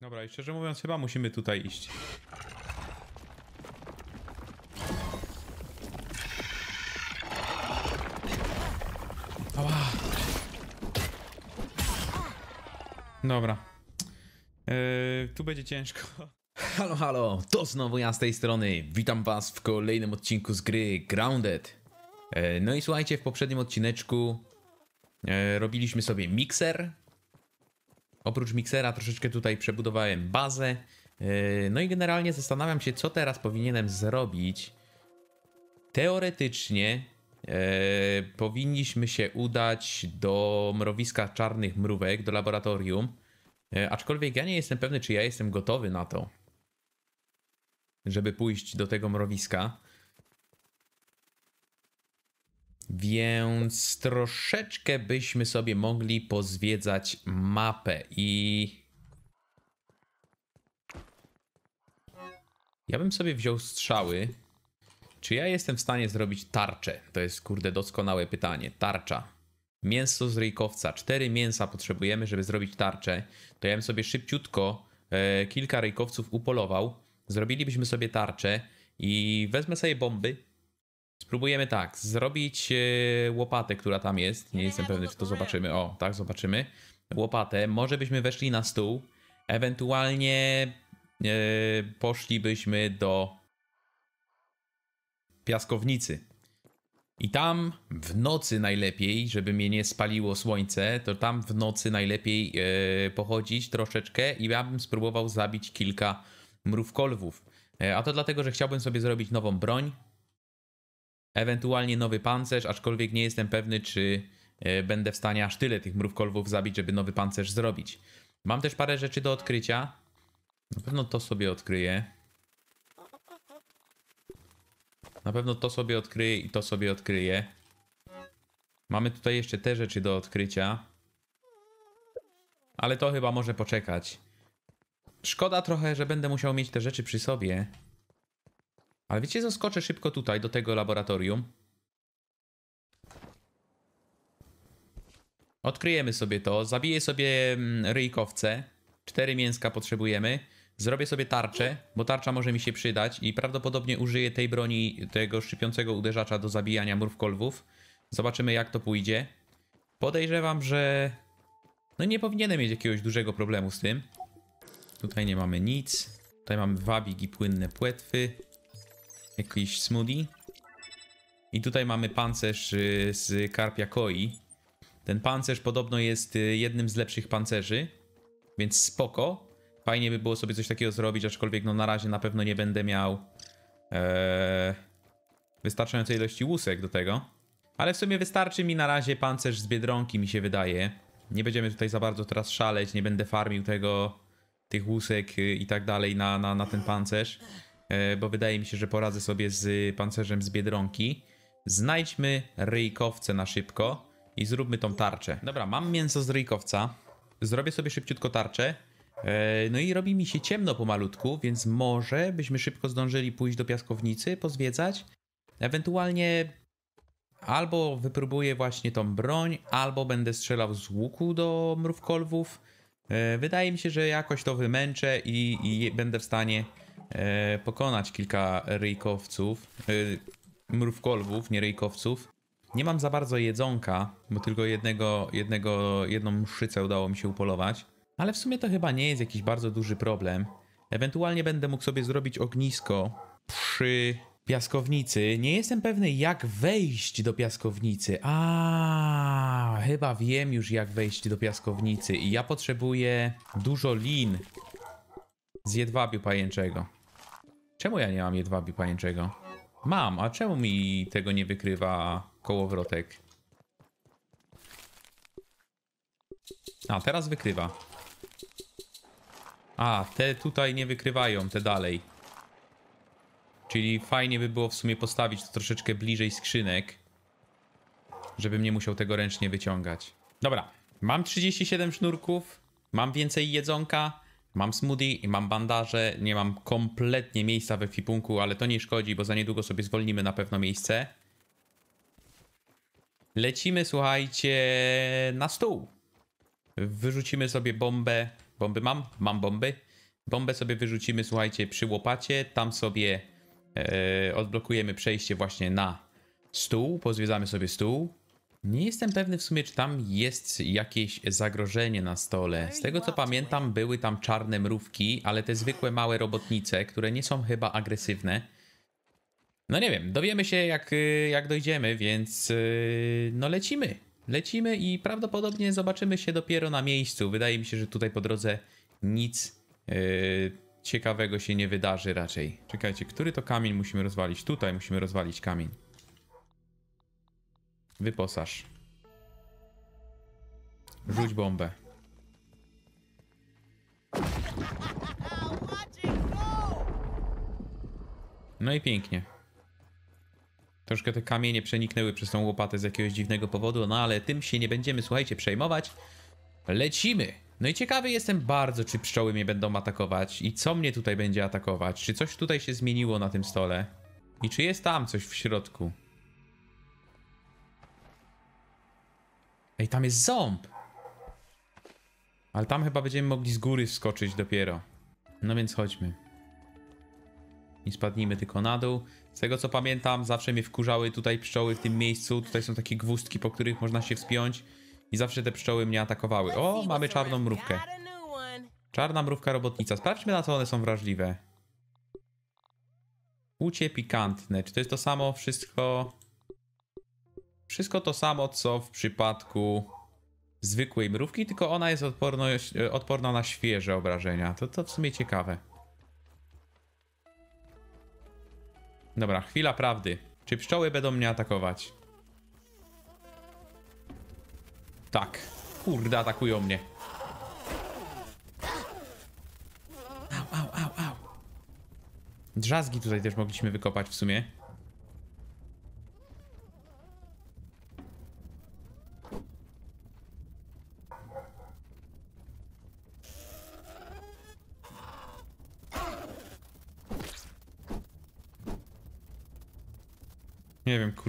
Dobra, i szczerze mówiąc, chyba musimy tutaj iść. Dobra. Yy, tu będzie ciężko. Halo, halo, to znowu ja z tej strony. Witam was w kolejnym odcinku z gry Grounded. Yy, no i słuchajcie, w poprzednim odcineczku yy, robiliśmy sobie mikser, Oprócz miksera troszeczkę tutaj przebudowałem bazę. E, no i generalnie zastanawiam się, co teraz powinienem zrobić. Teoretycznie e, powinniśmy się udać do mrowiska czarnych mrówek, do laboratorium. E, aczkolwiek ja nie jestem pewny, czy ja jestem gotowy na to, żeby pójść do tego mrowiska. Więc troszeczkę byśmy sobie mogli pozwiedzać mapę i... Ja bym sobie wziął strzały. Czy ja jestem w stanie zrobić tarczę? To jest kurde doskonałe pytanie. Tarcza. Mięso z ryjkowca. Cztery mięsa potrzebujemy, żeby zrobić tarczę. To ja bym sobie szybciutko e, kilka ryjkowców upolował. Zrobilibyśmy sobie tarczę i wezmę sobie bomby Spróbujemy tak, zrobić e, łopatę, która tam jest. Nie jestem pewny, czy to zobaczymy. O, tak, zobaczymy. Łopatę. Może byśmy weszli na stół. Ewentualnie e, poszlibyśmy do piaskownicy. I tam w nocy najlepiej, żeby mnie nie spaliło słońce, to tam w nocy najlepiej e, pochodzić troszeczkę i ja bym spróbował zabić kilka mrówkolwów. E, a to dlatego, że chciałbym sobie zrobić nową broń, Ewentualnie nowy pancerz, aczkolwiek nie jestem pewny, czy e, będę w stanie aż tyle tych mrówkolwów zabić, żeby nowy pancerz zrobić. Mam też parę rzeczy do odkrycia. Na pewno to sobie odkryję. Na pewno to sobie odkryję i to sobie odkryję. Mamy tutaj jeszcze te rzeczy do odkrycia. Ale to chyba może poczekać. Szkoda trochę, że będę musiał mieć te rzeczy przy sobie. Ale wiecie, zaskoczę szybko tutaj, do tego laboratorium. Odkryjemy sobie to. Zabiję sobie mm, ryjkowce. Cztery mięska potrzebujemy. Zrobię sobie tarczę, bo tarcza może mi się przydać i prawdopodobnie użyję tej broni, tego szczypiącego uderzacza do zabijania murwkolwów. Zobaczymy jak to pójdzie. Podejrzewam, że... No nie powinienem mieć jakiegoś dużego problemu z tym. Tutaj nie mamy nic. Tutaj mamy wabik i płynne płetwy jakiś smoothie. I tutaj mamy pancerz y, z Karpia Koi. Ten pancerz podobno jest y, jednym z lepszych pancerzy, więc spoko. Fajnie by było sobie coś takiego zrobić, aczkolwiek no na razie na pewno nie będę miał ee, wystarczającej ilości łusek do tego. Ale w sumie wystarczy mi na razie pancerz z Biedronki, mi się wydaje. Nie będziemy tutaj za bardzo teraz szaleć, nie będę farmił tego, tych łusek y, i tak dalej na, na, na ten pancerz. E, bo wydaje mi się, że poradzę sobie z pancerzem z Biedronki. Znajdźmy ryjkowce na szybko i zróbmy tą tarczę. Dobra, mam mięso z ryjkowca. Zrobię sobie szybciutko tarczę. E, no i robi mi się ciemno pomalutku, więc może byśmy szybko zdążyli pójść do piaskownicy, pozwiedzać. Ewentualnie albo wypróbuję właśnie tą broń, albo będę strzelał z łuku do mrówkolwów. E, wydaje mi się, że jakoś to wymęczę i, i będę w stanie e, pokonać kilka ryjkowców, e, mrówkolwów, nie ryjkowców. Nie mam za bardzo jedzonka, bo tylko jednego, jednego, jedną mszycę udało mi się upolować. Ale w sumie to chyba nie jest jakiś bardzo duży problem. Ewentualnie będę mógł sobie zrobić ognisko przy piaskownicy. Nie jestem pewny, jak wejść do piaskownicy. A, chyba wiem już, jak wejść do piaskownicy. I ja potrzebuję dużo lin z jedwabiu pajęczego. Czemu ja nie mam jedwabi pajęczego? Mam, a czemu mi tego nie wykrywa kołowrotek? A, teraz wykrywa. A, te tutaj nie wykrywają, te dalej. Czyli fajnie by było w sumie postawić to troszeczkę bliżej skrzynek. Żebym nie musiał tego ręcznie wyciągać. Dobra, mam 37 sznurków, mam więcej jedzonka. Mam smoothie i mam bandaże, nie mam kompletnie miejsca we fipunku, ale to nie szkodzi, bo za niedługo sobie zwolnimy na pewno miejsce. Lecimy, słuchajcie, na stół. Wyrzucimy sobie bombę. Bomby mam? Mam bomby. Bombę sobie wyrzucimy, słuchajcie, przy łopacie. Tam sobie e, odblokujemy przejście właśnie na stół. Pozwiedzamy sobie stół. Nie jestem pewny w sumie, czy tam jest jakieś zagrożenie na stole. Z tego co pamiętam, były tam czarne mrówki, ale te zwykłe małe robotnice, które nie są chyba agresywne. No nie wiem, dowiemy się jak, y, jak dojdziemy, więc y, no lecimy. Lecimy i prawdopodobnie zobaczymy się dopiero na miejscu. Wydaje mi się, że tutaj po drodze nic yy, ciekawego się nie wydarzy raczej. Czekajcie, który to kamień musimy rozwalić? Tutaj musimy rozwalić kamień. Wyposaż. Rzuć bombę. No i pięknie. Troszkę te kamienie przeniknęły przez tą łopatę z jakiegoś dziwnego powodu, no ale tym się nie będziemy, słuchajcie, przejmować. Lecimy! No i ciekawy jestem bardzo, czy pszczoły mnie będą atakować i co mnie tutaj będzie atakować. Czy coś tutaj się zmieniło na tym stole? I czy jest tam coś w środku? Ej, tam jest ząb! Ale tam chyba będziemy mogli z góry wskoczyć dopiero. No więc chodźmy. Nie spadnijmy tylko na dół. Z tego co pamiętam, zawsze mnie wkurzały tutaj pszczoły w tym miejscu. Tutaj są takie gwózdki, po których można się wspiąć. I zawsze te pszczoły mnie atakowały. O, mamy czarną mrówkę. Czarna mrówka robotnica. Sprawdźmy na co one są wrażliwe. Ucie pikantne. Czy to jest to samo wszystko? Wszystko to samo, co w przypadku zwykłej mrówki, tylko ona jest odporna na świeże obrażenia. To, to w sumie ciekawe. Dobra, chwila prawdy. Czy pszczoły będą mnie atakować? Tak. Kurde, atakują mnie. Au, au, au, au. Drzazgi tutaj też mogliśmy wykopać w sumie.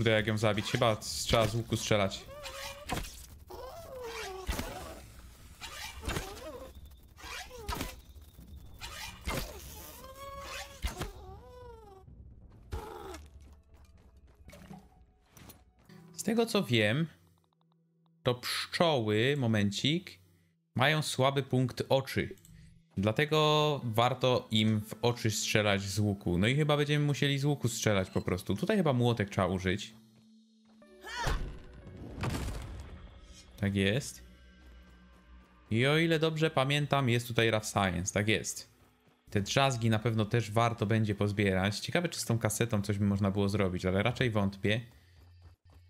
Kurde, jak ją zabić? Chyba trzeba z łuku strzelać. Z tego co wiem, to pszczoły, momencik, mają słaby punkt oczy. Dlatego warto im w oczy strzelać z łuku. No i chyba będziemy musieli z łuku strzelać po prostu. Tutaj chyba młotek trzeba użyć. Tak jest. I o ile dobrze pamiętam, jest tutaj Rough Science, tak jest. Te drzazgi na pewno też warto będzie pozbierać. Ciekawe, czy z tą kasetą coś by można było zrobić, ale raczej wątpię.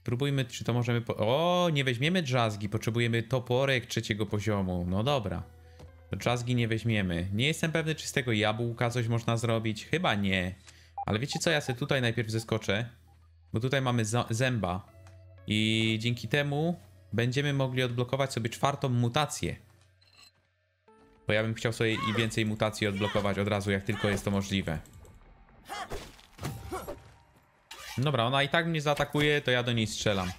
Próbujmy, czy to możemy... Po... O, nie weźmiemy drzazgi, potrzebujemy toporek trzeciego poziomu. No dobra. To nie weźmiemy. Nie jestem pewny, czy z tego jabłka coś można zrobić. Chyba nie. Ale wiecie co, ja sobie tutaj najpierw zeskoczę. Bo tutaj mamy zęba. I dzięki temu będziemy mogli odblokować sobie czwartą mutację. Bo ja bym chciał sobie i więcej mutacji odblokować od razu, jak tylko jest to możliwe. Dobra, ona i tak mnie zaatakuje, to ja do niej strzelam.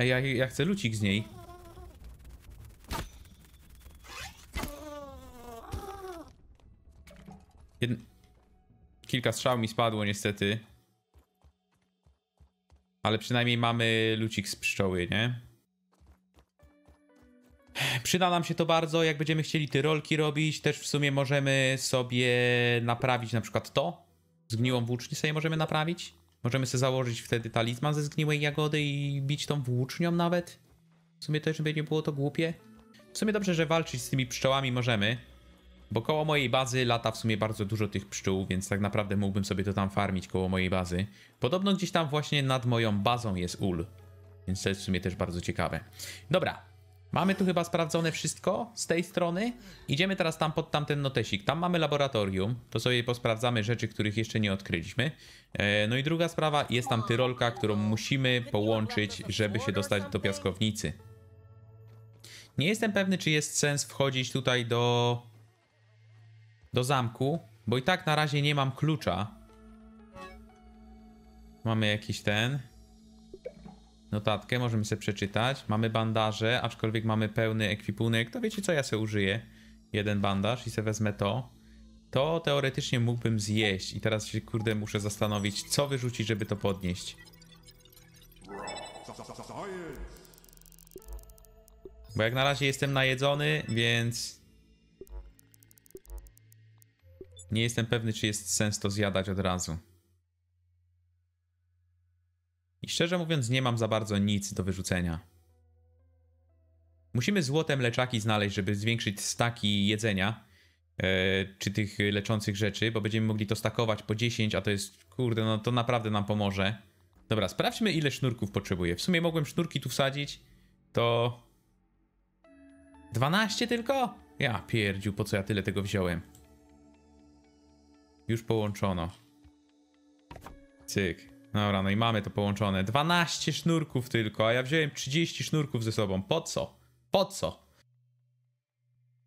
Ej, ja, ja chcę lucik z niej. Jed... Kilka strzał mi spadło niestety. Ale przynajmniej mamy lucik z pszczoły, nie? Przyda nam się to bardzo, jak będziemy chcieli te rolki robić, też w sumie możemy sobie naprawić na przykład to. Zgniłą włócznię sobie możemy naprawić. Możemy sobie założyć wtedy talizman ze zgniłej jagody i bić tą włócznią nawet. W sumie też by nie było to głupie. W sumie dobrze, że walczyć z tymi pszczołami możemy. Bo koło mojej bazy lata w sumie bardzo dużo tych pszczół, więc tak naprawdę mógłbym sobie to tam farmić koło mojej bazy. Podobno gdzieś tam właśnie nad moją bazą jest ul. Więc to jest w sumie też bardzo ciekawe. Dobra, Mamy tu chyba sprawdzone wszystko z tej strony. Idziemy teraz tam pod tamten notesik. Tam mamy laboratorium. To sobie posprawdzamy rzeczy, których jeszcze nie odkryliśmy. E, no i druga sprawa, jest tam tyrolka, którą musimy połączyć, żeby się dostać do piaskownicy. Nie jestem pewny, czy jest sens wchodzić tutaj do... do zamku, bo i tak na razie nie mam klucza. Mamy jakiś ten notatkę, możemy sobie przeczytać. Mamy bandaże, aczkolwiek mamy pełny ekwipunek. To wiecie co, ja sobie użyję jeden bandaż i sobie wezmę to. To teoretycznie mógłbym zjeść i teraz się kurde muszę zastanowić, co wyrzucić, żeby to podnieść. Bo jak na razie jestem najedzony, więc... Nie jestem pewny, czy jest sens to zjadać od razu. I szczerze mówiąc, nie mam za bardzo nic do wyrzucenia. Musimy złotem leczaki znaleźć, żeby zwiększyć staki jedzenia, e, czy tych leczących rzeczy, bo będziemy mogli to stakować po 10, a to jest, kurde, no to naprawdę nam pomoże. Dobra, sprawdźmy ile sznurków potrzebuję. W sumie mogłem sznurki tu wsadzić, to... 12 tylko? Ja pierdziu, po co ja tyle tego wziąłem? Już połączono. Cyk. Dobra, no i mamy to połączone. 12 sznurków tylko, a ja wziąłem 30 sznurków ze sobą. Po co? Po co?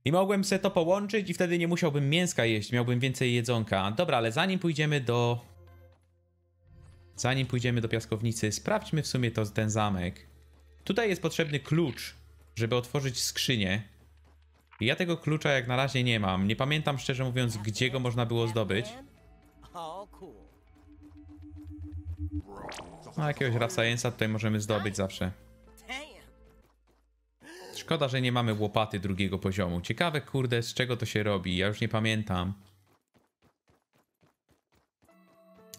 I mogłem sobie to połączyć i wtedy nie musiałbym mięska jeść, miałbym więcej jedzonka. Dobra, ale zanim pójdziemy do... Zanim pójdziemy do piaskownicy, sprawdźmy w sumie to ten zamek. Tutaj jest potrzebny klucz, żeby otworzyć skrzynię. I ja tego klucza jak na razie nie mam. Nie pamiętam szczerze mówiąc, gdzie go można było zdobyć. No jakiegoś Rasajensa tutaj możemy zdobyć zawsze. Szkoda, że nie mamy łopaty drugiego poziomu. Ciekawe, kurde, z czego to się robi. Ja już nie pamiętam.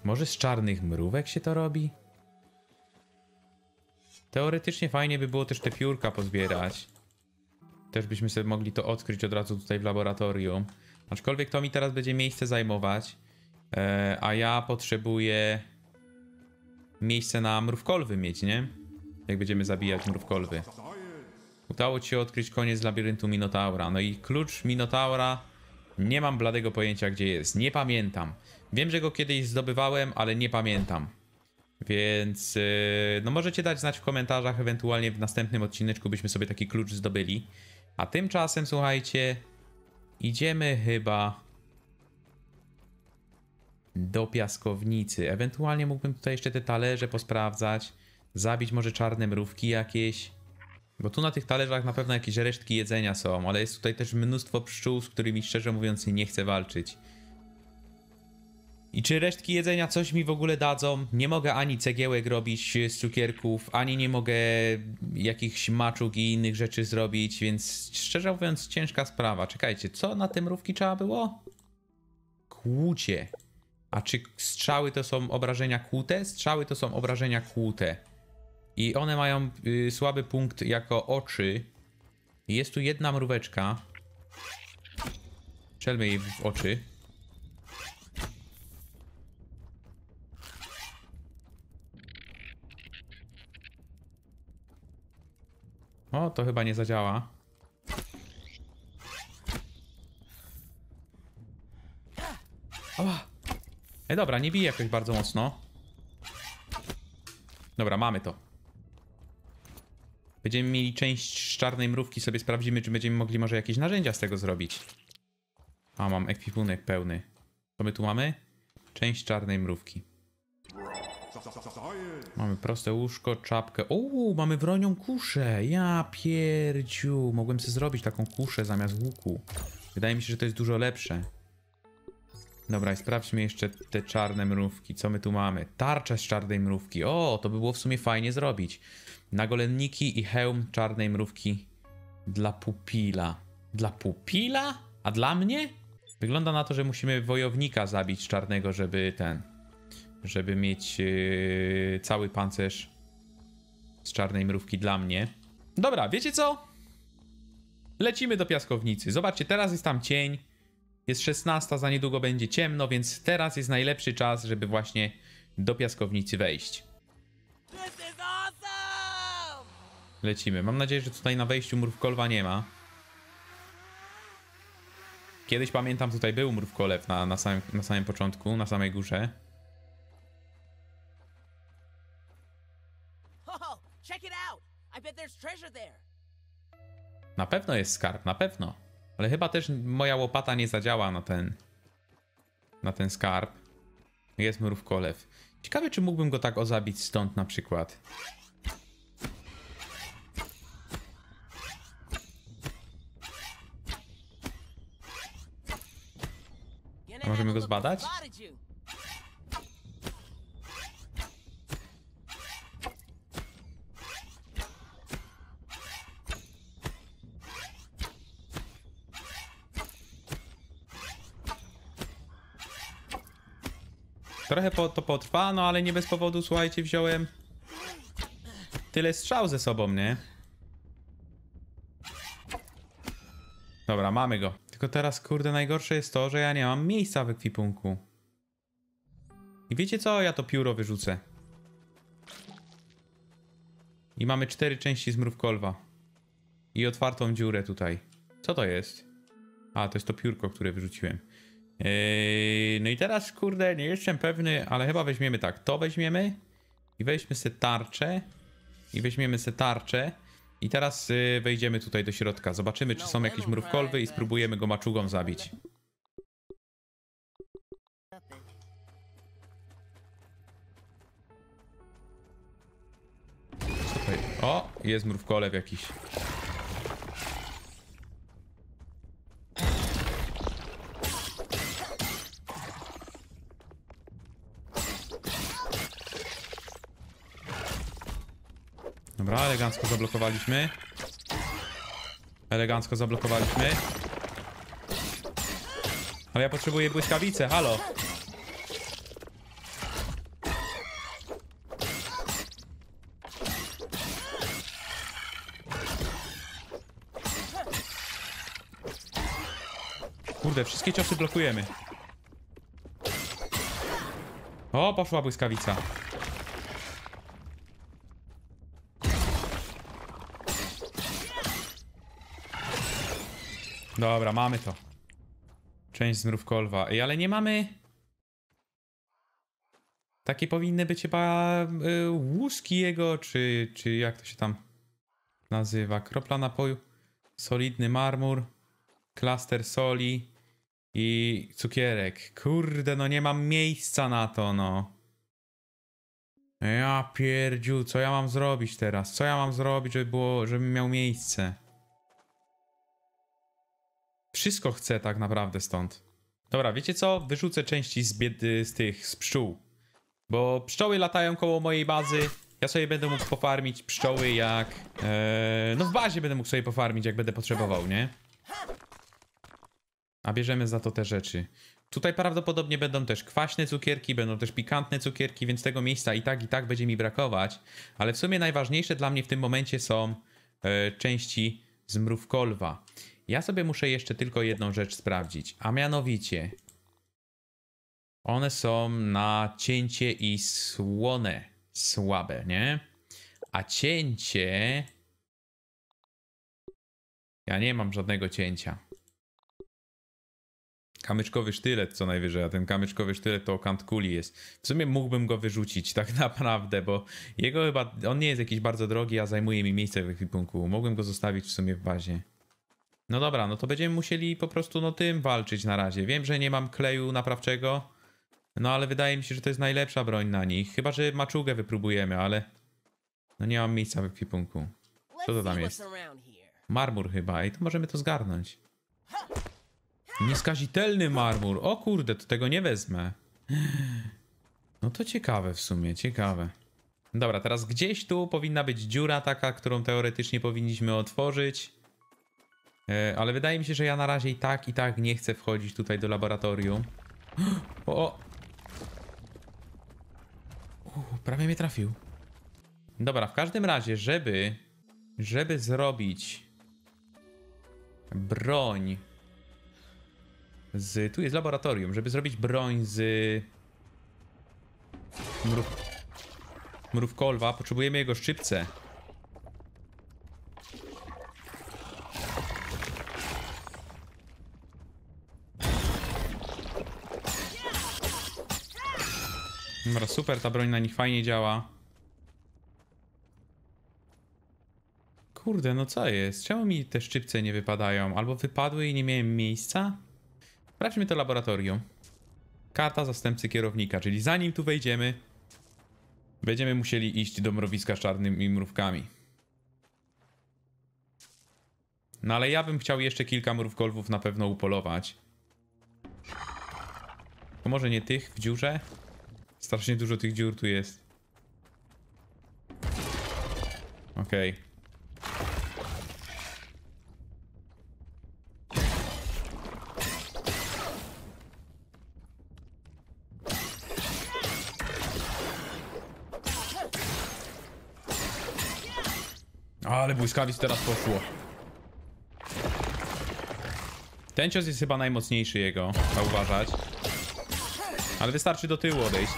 Może z czarnych mrówek się to robi? Teoretycznie fajnie by było też te piórka pozbierać. Też byśmy sobie mogli to odkryć od razu tutaj w laboratorium. Aczkolwiek to mi teraz będzie miejsce zajmować. Eee, a ja potrzebuję miejsce na mrówkolwy mieć, nie? Jak będziemy zabijać mrówkolwy. Udało ci się odkryć koniec labiryntu Minotaura. No i klucz Minotaura nie mam bladego pojęcia gdzie jest. Nie pamiętam. Wiem, że go kiedyś zdobywałem, ale nie pamiętam. Więc yy, no możecie dać znać w komentarzach, ewentualnie w następnym odcineczku byśmy sobie taki klucz zdobyli. A tymczasem, słuchajcie, idziemy chyba do piaskownicy. Ewentualnie mógłbym tutaj jeszcze te talerze posprawdzać, zabić może czarne mrówki jakieś. Bo tu na tych talerzach na pewno jakieś resztki jedzenia są, ale jest tutaj też mnóstwo pszczół, z którymi szczerze mówiąc nie chcę walczyć. I czy resztki jedzenia coś mi w ogóle dadzą? Nie mogę ani cegiełek robić z cukierków, ani nie mogę jakichś maczug i innych rzeczy zrobić, więc szczerze mówiąc ciężka sprawa. Czekajcie, co na te mrówki trzeba było? Kłucie. A czy strzały to są obrażenia kłute? Strzały to są obrażenia kłute. I one mają y, słaby punkt jako oczy. Jest tu jedna mróweczka. Strzelmy jej w oczy. O, to chyba nie zadziała. Ała! E, dobra, nie bije jakoś bardzo mocno. Dobra, mamy to. Będziemy mieli część czarnej mrówki, sobie sprawdzimy, czy będziemy mogli może jakieś narzędzia z tego zrobić. A, mam ekwipunek pełny. Co my tu mamy? Część czarnej mrówki. Mamy proste łóżko, czapkę. Uuu, mamy wronią kuszę. Ja pierdziu. Mogłem sobie zrobić taką kuszę zamiast łuku. Wydaje mi się, że to jest dużo lepsze. Dobra, i sprawdźmy jeszcze te czarne mrówki. Co my tu mamy? Tarcza z czarnej mrówki. O, to by było w sumie fajnie zrobić. Nagolenniki i hełm czarnej mrówki dla pupila. Dla pupila? A dla mnie? Wygląda na to, że musimy wojownika zabić czarnego, żeby ten... Żeby mieć yy, cały pancerz z czarnej mrówki dla mnie. Dobra, wiecie co? Lecimy do piaskownicy. Zobaczcie, teraz jest tam cień. Jest 16, za niedługo będzie ciemno, więc teraz jest najlepszy czas, żeby właśnie do piaskownicy wejść. Lecimy. Mam nadzieję, że tutaj na wejściu mrówkolwa nie ma. Kiedyś pamiętam, tutaj był mrówkolew na, na, samym, na samym początku, na samej górze. Na pewno jest skarb, na pewno. Ale chyba też moja łopata nie zadziała na ten... Na ten skarb. Jest mrówkolew. Ciekawe, czy mógłbym go tak ozabić stąd na przykład. A możemy go zbadać? trochę po, to potrwa, no ale nie bez powodu, słuchajcie, wziąłem tyle strzał ze sobą, nie? Dobra, mamy go. Tylko teraz, kurde, najgorsze jest to, że ja nie mam miejsca w ekwipunku. I wiecie co? Ja to pióro wyrzucę. I mamy cztery części z mrówkolwa. I otwartą dziurę tutaj. Co to jest? A, to jest to piórko, które wyrzuciłem. Yy, no i teraz, kurde, nie jestem pewny, ale chyba weźmiemy tak, to weźmiemy i weźmy sobie tarczę i weźmiemy sobie tarczę i teraz yy, wejdziemy tutaj do środka. Zobaczymy, czy no, są jakieś mrówkolwy i spróbujemy go maczugą zabić. O, jest mrówkolew jakiś. Dobra, elegancko zablokowaliśmy. Elegancko zablokowaliśmy. Ale ja potrzebuję błyskawice, halo. Kurde, wszystkie ciosy blokujemy. O, poszła błyskawica. Dobra, mamy to. Część z mrów Ej, ale nie mamy... Takie powinny być chyba y, łuski jego, czy, czy jak to się tam nazywa. Kropla napoju, solidny marmur, klaster soli i cukierek. Kurde, no nie mam miejsca na to, no. Ja pierdziu, co ja mam zrobić teraz? Co ja mam zrobić, żeby było, żebym miał miejsce? Wszystko chcę tak naprawdę stąd. Dobra, wiecie co? Wyrzucę części z, biedy, z tych, z pszczół. Bo pszczoły latają koło mojej bazy. Ja sobie będę mógł pofarmić pszczoły jak... Ee, no w bazie będę mógł sobie pofarmić jak będę potrzebował, nie? A bierzemy za to te rzeczy. Tutaj prawdopodobnie będą też kwaśne cukierki, będą też pikantne cukierki, więc tego miejsca i tak, i tak będzie mi brakować. Ale w sumie najważniejsze dla mnie w tym momencie są e, części z mrówkolwa. Ja sobie muszę jeszcze tylko jedną rzecz sprawdzić, a mianowicie one są na cięcie i słone, słabe, nie? A cięcie... Ja nie mam żadnego cięcia. Kamyczkowy sztylet co najwyżej, a ten kamyczkowy sztylet to okant kuli jest. W sumie mógłbym go wyrzucić tak naprawdę, bo jego chyba, on nie jest jakiś bardzo drogi, a zajmuje mi miejsce w ekwipunku. Mogłem go zostawić w sumie w bazie. No dobra, no to będziemy musieli po prostu no tym walczyć na razie. Wiem, że nie mam kleju naprawczego, no ale wydaje mi się, że to jest najlepsza broń na nich. Chyba, że maczugę wypróbujemy, ale no nie mam miejsca w ekwipunku. Co to tam jest? Marmur chyba, i to możemy to zgarnąć. Nieskazitelny marmur. O kurde, to tego nie wezmę. No to ciekawe w sumie, ciekawe. Dobra, teraz gdzieś tu powinna być dziura taka, którą teoretycznie powinniśmy otworzyć. E, ale wydaje mi się, że ja na razie i tak, i tak nie chcę wchodzić tutaj do laboratorium. O! o. prawie mnie trafił. Dobra, w każdym razie, żeby... Żeby zrobić... Broń... Z... Tu jest laboratorium. Żeby zrobić broń z... Mrów... Mrówkolwa. Potrzebujemy jego szczypce. Dobra, super, ta broń na nich fajnie działa. Kurde, no co jest? Czemu mi te szczypce nie wypadają? Albo wypadły i nie miałem miejsca? Sprawdźmy to laboratorium. Karta zastępcy kierownika, czyli zanim tu wejdziemy, będziemy musieli iść do mrowiska z czarnymi mrówkami. No ale ja bym chciał jeszcze kilka mrówkolwów na pewno upolować. To może nie tych w dziurze? Strasznie dużo tych dziur tu jest. Okej. Okay. Ale błyskawic teraz poszło. Ten cios jest chyba najmocniejszy jego, trzeba uważać. Ale wystarczy do tyłu odejść.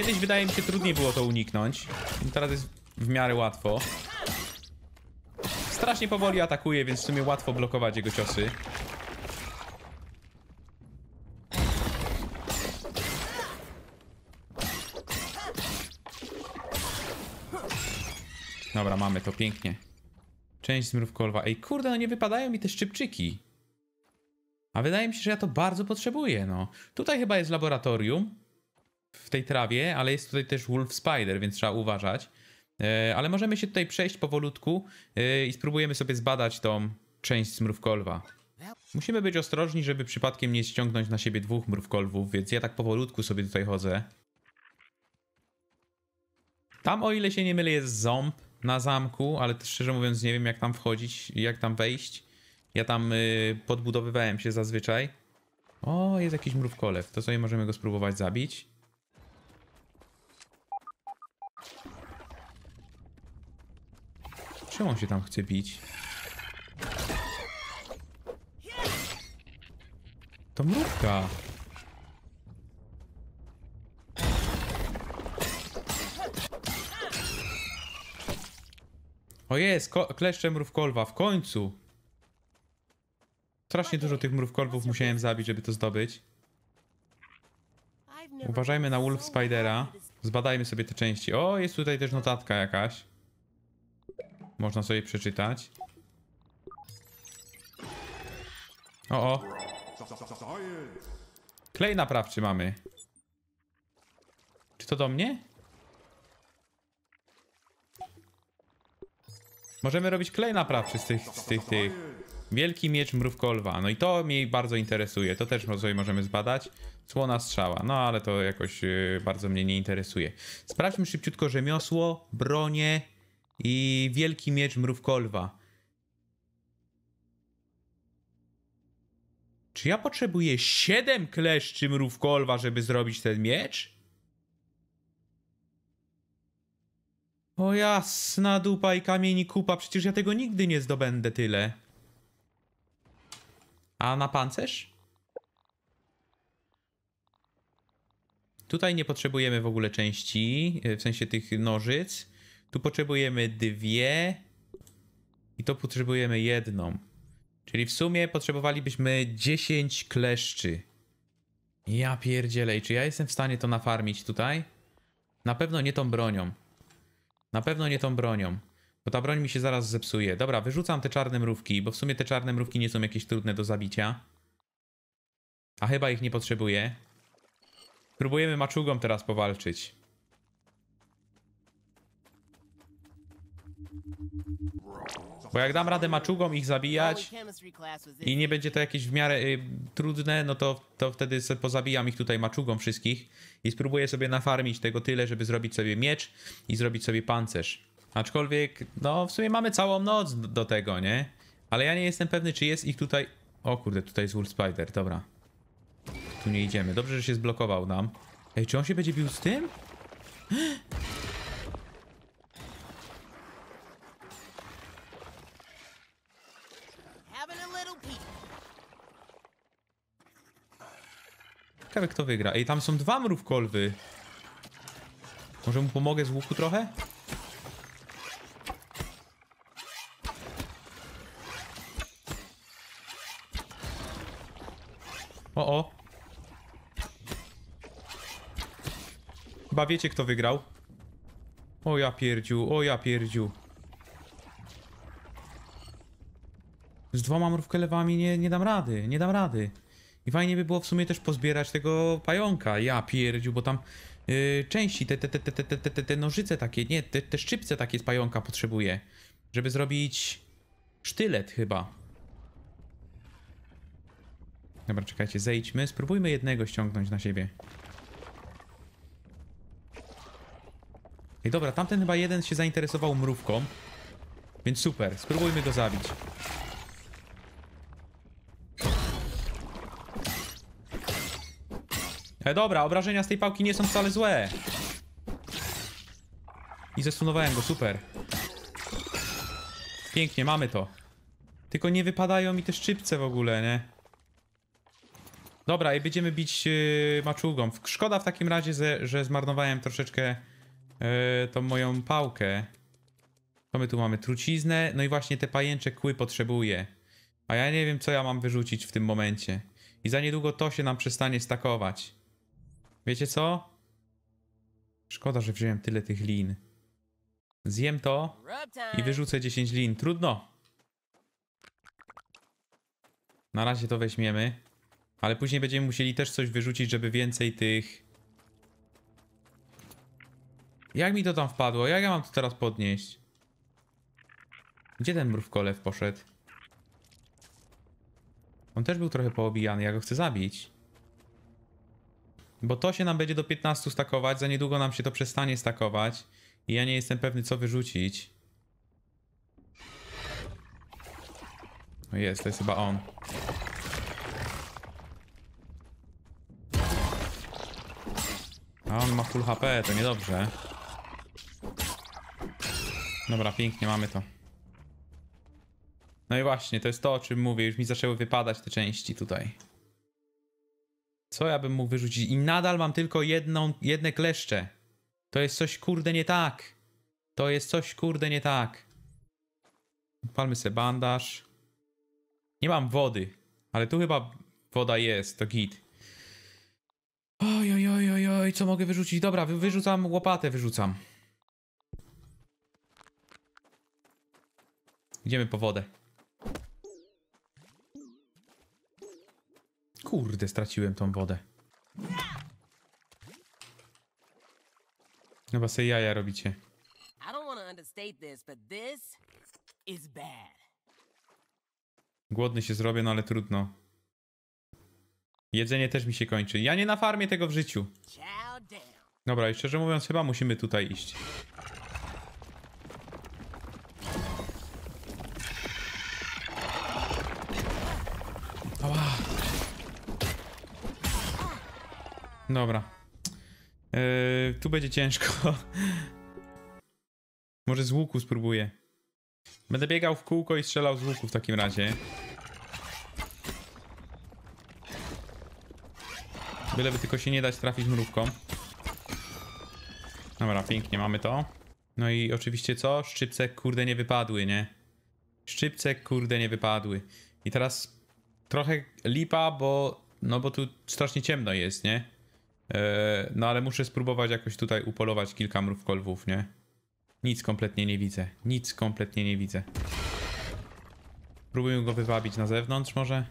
Kiedyś wydaje mi się trudniej było to uniknąć. Teraz jest w miarę łatwo. Strasznie powoli atakuje, więc w sumie łatwo blokować jego ciosy. Dobra, mamy to pięknie. Część z Ej, kurde, no nie wypadają mi te szczypczyki. A wydaje mi się, że ja to bardzo potrzebuję, no. Tutaj chyba jest laboratorium w tej trawie, ale jest tutaj też Wolf Spider, więc trzeba uważać. E, ale możemy się tutaj przejść powolutku e, i spróbujemy sobie zbadać tą część z mrówkolwa. Musimy być ostrożni, żeby przypadkiem nie ściągnąć na siebie dwóch mrówkolwów, więc ja tak powolutku sobie tutaj chodzę. Tam, o ile się nie mylę, jest ząb na zamku, ale szczerze mówiąc nie wiem jak tam wchodzić, jak tam wejść. Ja tam y, podbudowywałem się zazwyczaj. O, jest jakiś mrówkolew, to sobie możemy go spróbować zabić. Czemu on się tam chce bić? To mrówka. O jest, kleszcze mrówkolwa, w końcu. Strasznie dużo tych mrówkolwów musiałem zabić, żeby to zdobyć. Uważajmy na Wolf Spidera. Zbadajmy sobie te części. O, jest tutaj też notatka jakaś. Można sobie przeczytać. O, o. Klej naprawczy mamy. Czy to do mnie? Możemy robić klej naprawczy z tych, z tych, tych. Wielki miecz mrówkolwa. No i to mnie bardzo interesuje. To też sobie możemy zbadać. Słona strzała. No ale to jakoś y, bardzo mnie nie interesuje. Sprawdźmy szybciutko rzemiosło, bronie, i wielki miecz mrówkolwa. Czy ja potrzebuję 7 kleszczy mrówkolwa, żeby zrobić ten miecz? O jasna dupa i kamieni kupa, przecież ja tego nigdy nie zdobędę tyle. A na pancerz? Tutaj nie potrzebujemy w ogóle części, e, w sensie tych nożyc. Tu potrzebujemy dwie i to potrzebujemy jedną. Czyli w sumie potrzebowalibyśmy 10 kleszczy. Ja pierdzielej, czy ja jestem w stanie to nafarmić tutaj? Na pewno nie tą bronią. Na pewno nie tą bronią. Bo ta broń mi się zaraz zepsuje. Dobra, wyrzucam te czarne mrówki, bo w sumie te czarne mrówki nie są jakieś trudne do zabicia. A chyba ich nie potrzebuję. Próbujemy maczugą teraz powalczyć. Bo jak dam radę maczugom ich zabijać i nie będzie to jakieś w miarę y, trudne, no to, to wtedy sobie pozabijam ich tutaj maczugą wszystkich i spróbuję sobie nafarmić tego tyle, żeby zrobić sobie miecz i zrobić sobie pancerz. Aczkolwiek, no w sumie mamy całą noc do, do tego, nie? Ale ja nie jestem pewny, czy jest ich tutaj... O kurde, tutaj jest Wolf Spider, dobra. Tu nie idziemy. Dobrze, że się zblokował nam. Ej, czy on się będzie bił z tym? Ciekawe kto wygra. Ej, tam są dwa mrówkolwy. Może mu pomogę z łuku trochę? O, o. Chyba wiecie, kto wygrał. O ja pierdziu, o ja pierdziu. Z dwoma lewami nie, nie dam rady, nie dam rady. I fajnie by było w sumie też pozbierać tego pająka. Ja pierdziu, bo tam yy, części, te, te, te, te, te, te, te, te nożyce takie, nie, te, te szczypce takie z pająka potrzebuje, Żeby zrobić sztylet chyba. Dobra, czekajcie, zejdźmy. Spróbujmy jednego ściągnąć na siebie. Ej, dobra, tamten chyba jeden się zainteresował mrówką. Więc super, spróbujmy go zabić. E, dobra, obrażenia z tej pałki nie są wcale złe. I zesunowałem go, super. Pięknie, mamy to. Tylko nie wypadają mi te szczypce w ogóle, nie? Dobra, i będziemy bić yy, maczugą. Szkoda w takim razie, że, że zmarnowałem troszeczkę yy, tą moją pałkę. Co my tu mamy? Truciznę. No i właśnie te pajęcze kły potrzebuję. A ja nie wiem, co ja mam wyrzucić w tym momencie. I za niedługo to się nam przestanie stakować. Wiecie co? Szkoda, że wziąłem tyle tych lin. Zjem to i wyrzucę 10 lin. Trudno. Na razie to weźmiemy. Ale później będziemy musieli też coś wyrzucić, żeby więcej tych... Jak mi to tam wpadło? Jak ja mam to teraz podnieść? Gdzie ten mrówkolew poszedł? On też był trochę poobijany, ja go chcę zabić. Bo to się nam będzie do 15 stakować, za niedługo nam się to przestanie stakować. I ja nie jestem pewny, co wyrzucić. O jest, to jest chyba on. A on ma full HP, to niedobrze. Dobra, pięknie, mamy to. No i właśnie, to jest to, o czym mówię. Już mi zaczęły wypadać te części tutaj. Co ja bym mógł wyrzucić? I nadal mam tylko jedną, jedne kleszcze. To jest coś kurde nie tak. To jest coś kurde nie tak. Palmy sobie bandaż. Nie mam wody, ale tu chyba woda jest, to git. Oj, oj, oj, oj, oj, co mogę wyrzucić? Dobra, wyrzucam łopatę, wyrzucam. Idziemy po wodę. Kurde, straciłem tą wodę. Chyba sobie jaja robicie. Głodny się zrobię, no ale trudno. Jedzenie też mi się kończy. Ja nie na farmie tego w życiu. Dobra, i szczerze mówiąc, chyba musimy tutaj iść. Dobra. Yy, tu będzie ciężko. Może z łuku spróbuję. Będę biegał w kółko i strzelał z łuku w takim razie. Byleby tylko się nie dać trafić mrówką. Dobra, pięknie, mamy to. No i oczywiście co? Szczypce, kurde, nie wypadły, nie? Szczypce, kurde, nie wypadły. I teraz trochę lipa, bo... No bo tu strasznie ciemno jest, nie? E, no ale muszę spróbować jakoś tutaj upolować kilka mrów nie? Nic kompletnie nie widzę. Nic kompletnie nie widzę. Próbuję go wywabić na zewnątrz może?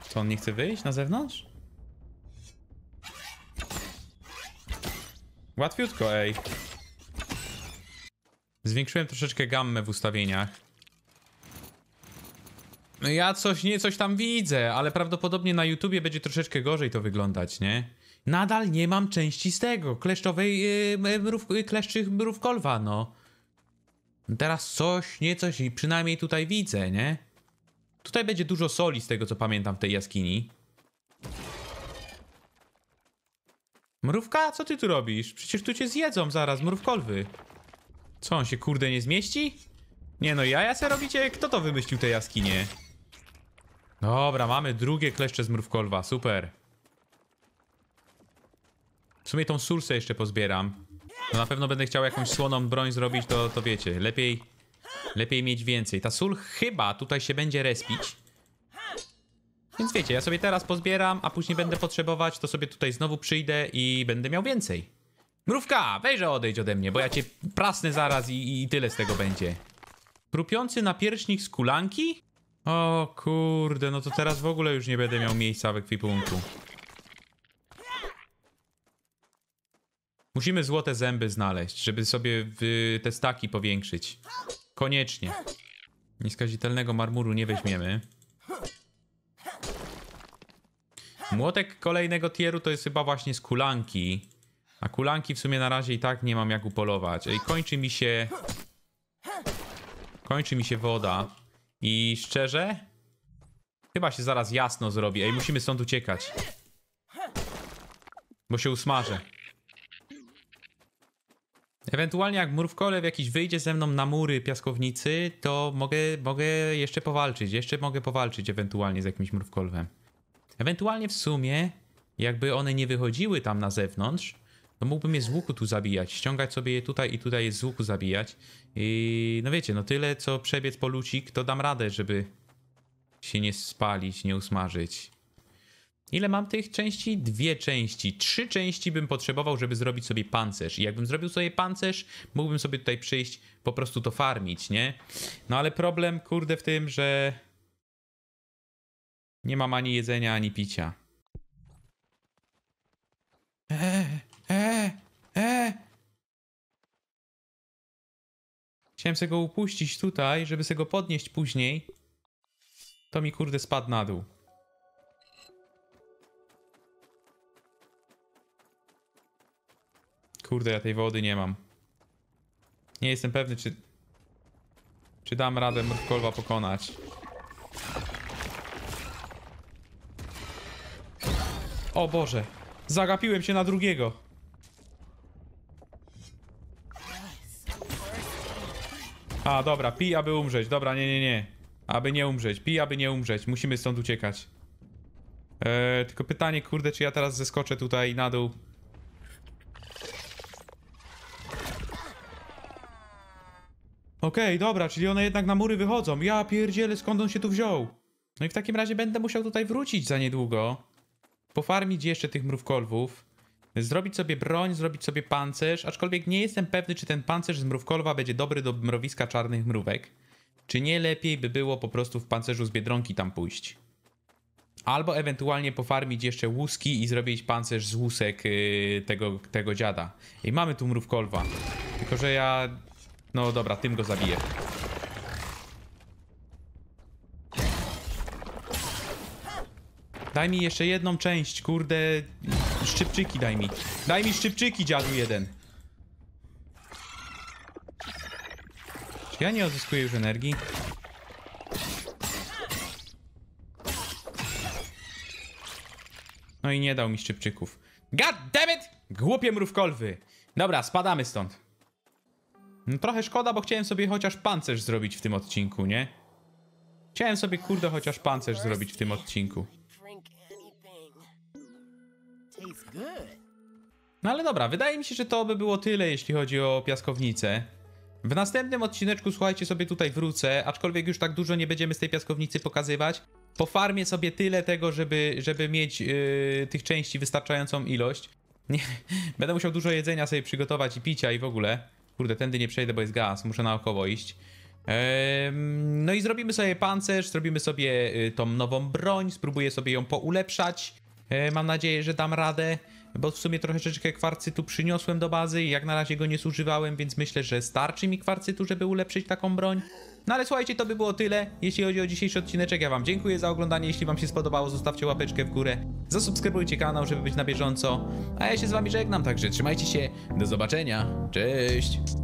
Co, on nie chce wyjść na zewnątrz? Łatwiutko, ej. Zwiększyłem troszeczkę gammę w ustawieniach. Ja coś, nie, coś tam widzę, ale prawdopodobnie na YouTubie będzie troszeczkę gorzej to wyglądać, nie? Nadal nie mam części z tego, kleszczowej, yy, mrów, y, kleszczych mrówkolwa, no. Teraz coś, nie coś i przynajmniej tutaj widzę, nie? Tutaj będzie dużo soli z tego, co pamiętam w tej jaskini. Mrówka, co ty tu robisz? Przecież tu cię zjedzą zaraz, mrówkolwy. Co, on się kurde nie zmieści? Nie no, jaja se robicie? Kto to wymyślił tej jaskinie? Dobra, mamy drugie kleszcze z mrówkolwa, super. W sumie tą sursę jeszcze pozbieram. No na pewno będę chciał jakąś słoną broń zrobić, to, to wiecie, lepiej... Lepiej mieć więcej. Ta sól chyba tutaj się będzie respić. Więc wiecie, ja sobie teraz pozbieram, a później będę potrzebować, to sobie tutaj znowu przyjdę i będę miał więcej. Mrówka, weźże odejdź ode mnie, bo ja cię prasnę zaraz i, i tyle z tego będzie. Krupiący napierśnik z kulanki? O kurde, no to teraz w ogóle już nie będę miał miejsca w ekwipunku. Musimy złote zęby znaleźć, żeby sobie te staki powiększyć. Koniecznie. Nieskazitelnego marmuru nie weźmiemy. Młotek kolejnego tieru to jest chyba właśnie z kulanki. A kulanki w sumie na razie i tak nie mam jak upolować. Ej, kończy mi się... Kończy mi się woda. I szczerze? Chyba się zaraz jasno zrobi. Ej, musimy stąd uciekać. Bo się usmażę. Ewentualnie jak murwkolew jakiś wyjdzie ze mną na mury piaskownicy, to mogę, mogę jeszcze powalczyć. Jeszcze mogę powalczyć ewentualnie z jakimś murwkolwem. Ewentualnie w sumie, jakby one nie wychodziły tam na zewnątrz, no mógłbym je z łuku tu zabijać, ściągać sobie je tutaj i tutaj je z łuku zabijać. I no wiecie, no tyle co przebiec po lucik, to dam radę, żeby się nie spalić, nie usmażyć. Ile mam tych części? Dwie części. Trzy części bym potrzebował, żeby zrobić sobie pancerz. I jakbym zrobił sobie pancerz, mógłbym sobie tutaj przyjść, po prostu to farmić, nie? No ale problem, kurde, w tym, że nie mam ani jedzenia, ani picia. Eee. Chciałem sobie go upuścić tutaj, żeby sobie go podnieść później. To mi kurde spadł na dół. Kurde, ja tej wody nie mam. Nie jestem pewny, czy... Czy dam radę murkolwa pokonać. O Boże! Zagapiłem się na drugiego! Aha, dobra, pij, aby umrzeć. Dobra, nie, nie, nie. Aby nie umrzeć. Pij, aby nie umrzeć. Musimy stąd uciekać. Eee, tylko pytanie, kurde, czy ja teraz zeskoczę tutaj na dół. Okej, okay, dobra, czyli one jednak na mury wychodzą. Ja pierdzielę, skąd on się tu wziął? No i w takim razie będę musiał tutaj wrócić za niedługo. Pofarmić jeszcze tych mrówkolwów zrobić sobie broń, zrobić sobie pancerz, aczkolwiek nie jestem pewny, czy ten pancerz z mrówkolwa będzie dobry do mrowiska czarnych mrówek. Czy nie lepiej by było po prostu w pancerzu z Biedronki tam pójść? Albo ewentualnie pofarmić jeszcze łuski i zrobić pancerz z łusek yy, tego, tego dziada. I mamy tu mrówkolwa. Tylko, że ja... No dobra, tym go zabiję. Daj mi jeszcze jedną część, kurde. Szczypczyki daj mi. Daj mi szczypczyki, dziadu jeden. Czy ja nie odzyskuję już energii? No i nie dał mi szczypczyków. God damn it! Głupie mrówkolwy. Dobra, spadamy stąd. No, trochę szkoda, bo chciałem sobie chociaż pancerz zrobić w tym odcinku, nie? Chciałem sobie, kurde, chociaż pancerz zrobić w tym odcinku. No ale dobra, wydaje mi się, że to by było tyle, jeśli chodzi o piaskownicę. W następnym odcineczku, słuchajcie, sobie tutaj wrócę, aczkolwiek już tak dużo nie będziemy z tej piaskownicy pokazywać. Po farmie sobie tyle tego, żeby, żeby mieć yy, tych części wystarczającą ilość. Nie, będę musiał dużo jedzenia sobie przygotować i picia i w ogóle. Kurde, tędy nie przejdę, bo jest gaz, muszę naokoło iść. No i zrobimy sobie pancerz, zrobimy sobie y, tą nową broń, spróbuję sobie ją poulepszać. E, mam nadzieję, że dam radę, bo w sumie troszeczkę kwarcytu przyniosłem do bazy i jak na razie go nie zużywałem, więc myślę, że starczy mi kwarcytu, żeby ulepszyć taką broń. No ale słuchajcie, to by było tyle, jeśli chodzi o dzisiejszy odcineczek. Ja wam dziękuję za oglądanie, jeśli wam się spodobało, zostawcie łapeczkę w górę, zasubskrybujcie kanał, żeby być na bieżąco, a ja się z wami żegnam, także trzymajcie się, do zobaczenia, cześć!